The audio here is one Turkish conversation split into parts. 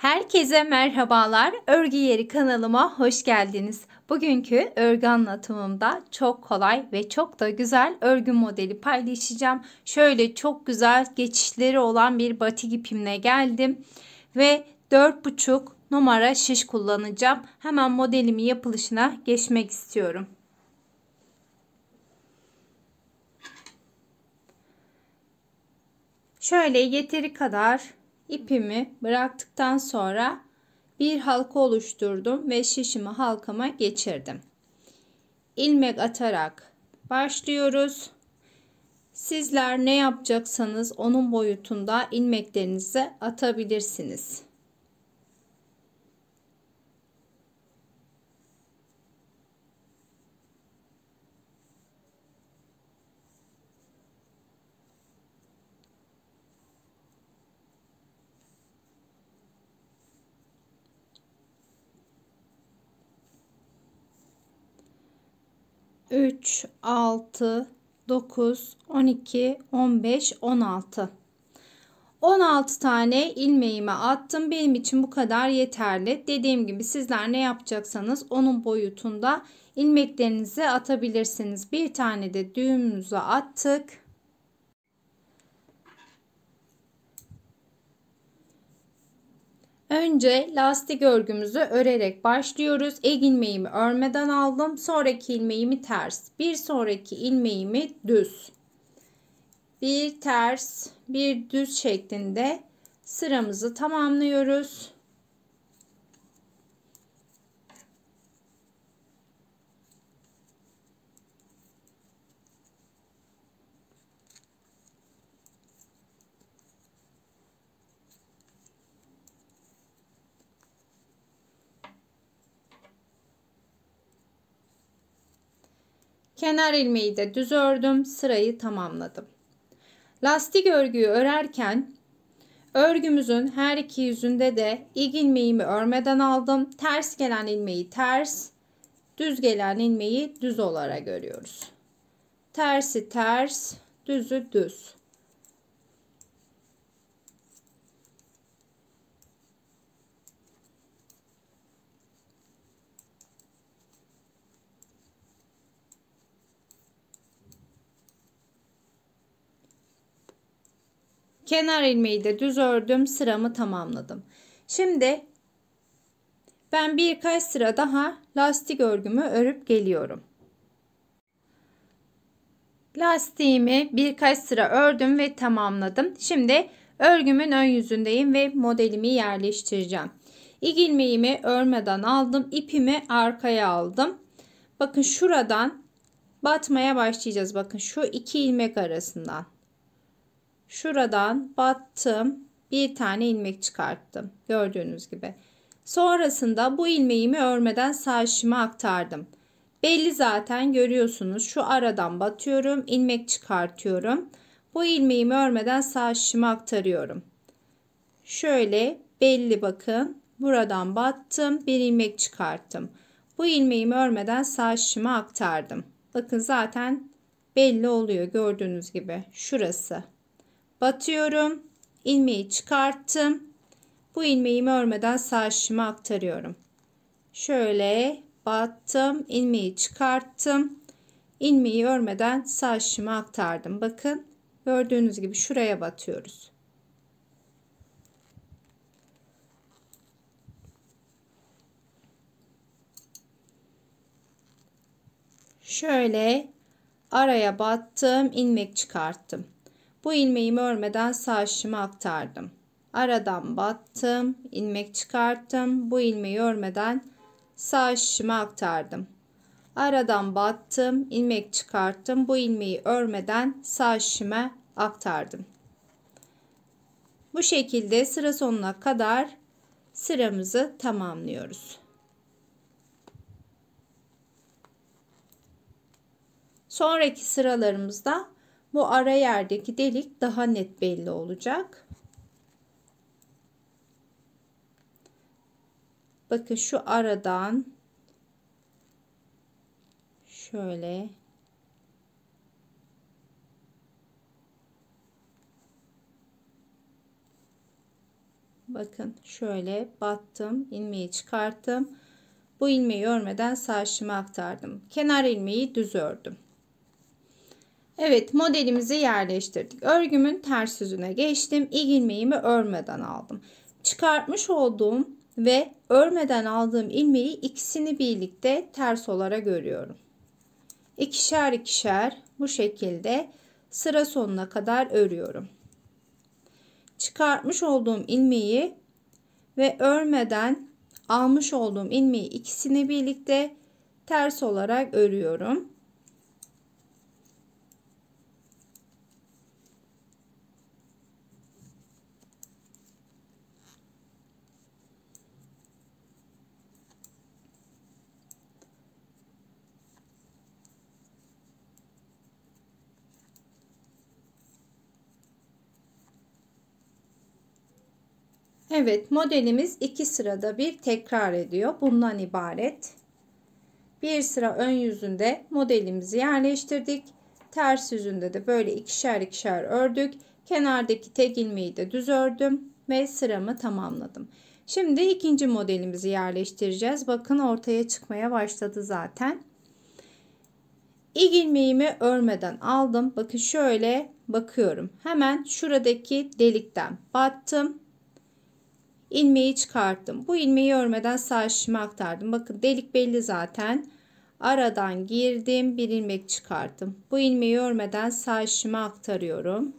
Herkese merhabalar. Örgü Yeri kanalıma hoş geldiniz. Bugünkü örgü anlatımımda çok kolay ve çok da güzel örgü modeli paylaşacağım. Şöyle çok güzel geçişleri olan bir batik ipimle geldim ve 4,5 numara şiş kullanacağım. Hemen modelimi yapılışına geçmek istiyorum. Şöyle yeteri kadar ipimi bıraktıktan sonra bir halka oluşturdum ve şişimi halkama geçirdim. İlmek atarak başlıyoruz. Sizler ne yapacaksanız onun boyutunda ilmeklerinizi atabilirsiniz. 3, 6, 9, 12, 15, 16. 16 tane ilmeğimi attım. Benim için bu kadar yeterli. Dediğim gibi sizler ne yapacaksanız onun boyutunda ilmeklerinizi atabilirsiniz. Bir tane de düğümümüze attık. Önce lastik örgümüzü örerek başlıyoruz. Eg ilmeğimi örmeden aldım. Sonraki ilmeğimi ters. Bir sonraki ilmeğimi düz. Bir ters, bir düz şeklinde sıramızı tamamlıyoruz. Kenar ilmeği de düz ördüm. Sırayı tamamladım. Lastik örgüyü örerken örgümüzün her iki yüzünde de ig ilmeğimi örmeden aldım. Ters gelen ilmeği ters, düz gelen ilmeği düz olarak görüyoruz. Tersi ters, düzü düz. Kenar ilmeği de düz ördüm. Sıramı tamamladım. Şimdi ben birkaç sıra daha lastik örgümü örüp geliyorum. Lastiğimi birkaç sıra ördüm ve tamamladım. Şimdi örgümün ön yüzündeyim ve modelimi yerleştireceğim. İlk ilmeğimi örmeden aldım. ipimi arkaya aldım. Bakın şuradan batmaya başlayacağız. Bakın şu iki ilmek arasından. Şuradan battım. Bir tane ilmek çıkarttım. Gördüğünüz gibi. Sonrasında bu ilmeğimi örmeden sağ şişime aktardım. Belli zaten görüyorsunuz. Şu aradan batıyorum. ilmek çıkartıyorum. Bu ilmeğimi örmeden sağ şişime aktarıyorum. Şöyle belli bakın. Buradan battım. Bir ilmek çıkarttım. Bu ilmeğimi örmeden sağ şişime aktardım. Bakın zaten belli oluyor gördüğünüz gibi. Şurası batıyorum. ilmeği çıkarttım. Bu ilmeğimi örmeden sağ işime aktarıyorum. Şöyle battım. ilmeği çıkarttım. ilmeği örmeden sağ işime aktardım. Bakın gördüğünüz gibi şuraya batıyoruz. Şöyle araya battım, ilmek çıkarttım. Bu ilmeğimi örmeden sağ şişime aktardım. Aradan battım, ilmek çıkarttım. Bu ilmeği örmeden sağ şişime aktardım. Aradan battım, ilmek çıkarttım. Bu ilmeği örmeden sağ şişime aktardım. Bu şekilde sıra sonuna kadar sıramızı tamamlıyoruz. Sonraki sıralarımızda bu ara yerdeki delik daha net belli olacak. Bakın şu aradan şöyle bakın şöyle battım ilmeği çıkarttım bu ilmeği örmeden sağ aktardım kenar ilmeği düz ördüm Evet modelimizi yerleştirdik. Örgümün ters yüzüne geçtim. İlk ilmeğimi örmeden aldım. Çıkartmış olduğum ve örmeden aldığım ilmeği ikisini birlikte ters olarak görüyorum. İkişer ikişer bu şekilde sıra sonuna kadar örüyorum. Çıkartmış olduğum ilmeği ve örmeden almış olduğum ilmeği ikisini birlikte ters olarak örüyorum. Evet modelimiz iki sırada bir tekrar ediyor. Bundan ibaret. Bir sıra ön yüzünde modelimizi yerleştirdik. Ters yüzünde de böyle ikişer ikişer ördük. Kenardaki tek ilmeği de düz ördüm ve sıramı tamamladım. Şimdi ikinci modelimizi yerleştireceğiz. Bakın ortaya çıkmaya başladı zaten. İlk ilmeğimi örmeden aldım. Bakın şöyle bakıyorum. Hemen şuradaki delikten battım ilmeği çıkarttım. Bu ilmeği örmeden sağ şişime aktardım. Bakın delik belli zaten. Aradan girdim. Bir ilmek çıkarttım. Bu ilmeği örmeden sağ şişime aktarıyorum.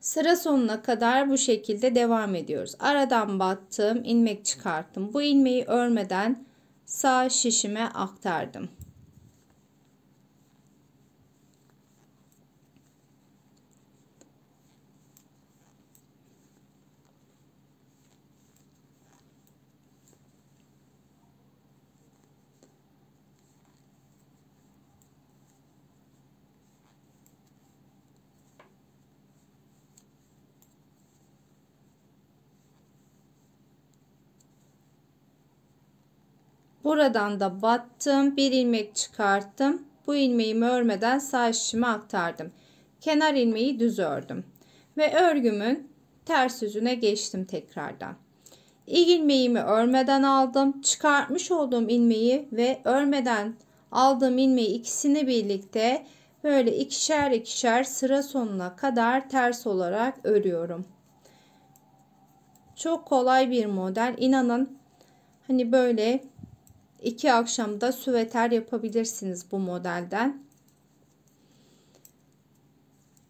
Sıra sonuna kadar bu şekilde devam ediyoruz. Aradan battım, ilmek çıkarttım. Bu ilmeği örmeden sağ şişime aktardım. Buradan da battım. Bir ilmek çıkarttım. Bu ilmeğimi örmeden sağ şişime aktardım. Kenar ilmeği düz ördüm. Ve örgümün ters yüzüne geçtim tekrardan. İlk ilmeğimi örmeden aldım. Çıkartmış olduğum ilmeği ve örmeden aldığım ilmeği ikisini birlikte böyle ikişer ikişer sıra sonuna kadar ters olarak örüyorum. Çok kolay bir model. İnanın hani böyle iki akşamda süveter yapabilirsiniz bu modelden.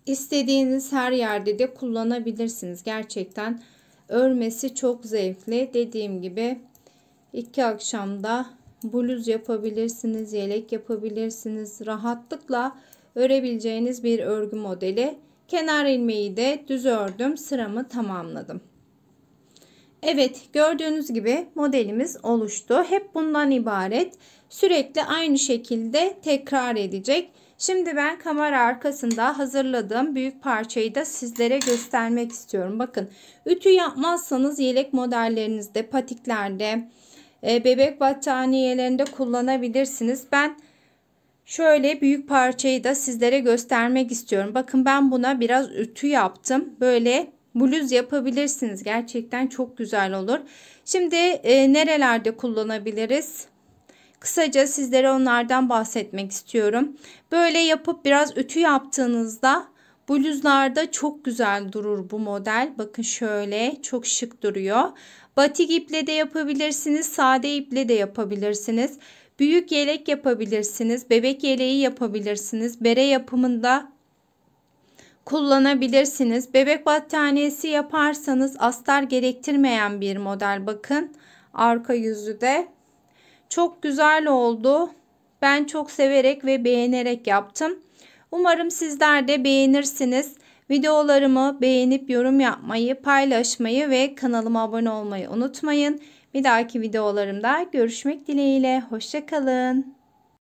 İstediğiniz her yerde de kullanabilirsiniz. Gerçekten örmesi çok zevkli. Dediğim gibi iki akşamda bluz yapabilirsiniz, yelek yapabilirsiniz. Rahatlıkla örebileceğiniz bir örgü modeli. Kenar ilmeği de düz ördüm. Sıramı tamamladım. Evet gördüğünüz gibi modelimiz oluştu. Hep bundan ibaret. Sürekli aynı şekilde tekrar edecek. Şimdi ben kamera arkasında hazırladığım büyük parçayı da sizlere göstermek istiyorum. Bakın ütü yapmazsanız yelek modellerinizde, patiklerde, e, bebek battaniyelerinde kullanabilirsiniz. Ben şöyle büyük parçayı da sizlere göstermek istiyorum. Bakın ben buna biraz ütü yaptım. Böyle bluz yapabilirsiniz. Gerçekten çok güzel olur. Şimdi e, nerelerde kullanabiliriz? Kısaca sizlere onlardan bahsetmek istiyorum. Böyle yapıp biraz ütü yaptığınızda bluzlarda çok güzel durur bu model. Bakın şöyle çok şık duruyor. Batik iple de yapabilirsiniz. Sade iple de yapabilirsiniz. Büyük yelek yapabilirsiniz. Bebek yeleği yapabilirsiniz. Bere yapımında kullanabilirsiniz. Bebek battaniyesi yaparsanız astar gerektirmeyen bir model bakın. Arka yüzü de çok güzel oldu. Ben çok severek ve beğenerek yaptım. Umarım sizler de beğenirsiniz. Videolarımı beğenip yorum yapmayı, paylaşmayı ve kanalıma abone olmayı unutmayın. Bir dahaki videolarımda görüşmek dileğiyle. Hoşçakalın.